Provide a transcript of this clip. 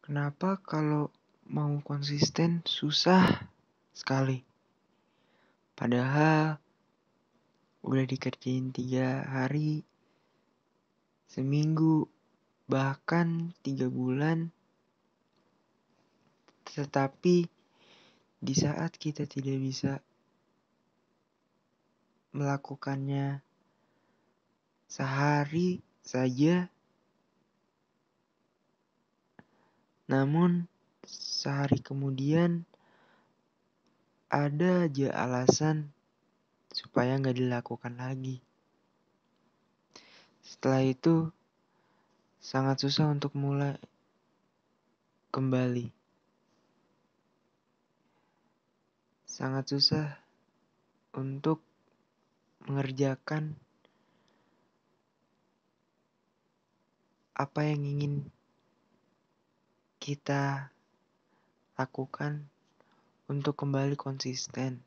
Kenapa kalau mau konsisten susah sekali? Padahal udah dikerjain tiga hari, seminggu, bahkan tiga bulan. Tetapi di saat kita tidak bisa melakukannya sehari saja Namun, sehari kemudian ada aja alasan supaya nggak dilakukan lagi. Setelah itu, sangat susah untuk mulai kembali. Sangat susah untuk mengerjakan apa yang ingin kita lakukan untuk kembali konsisten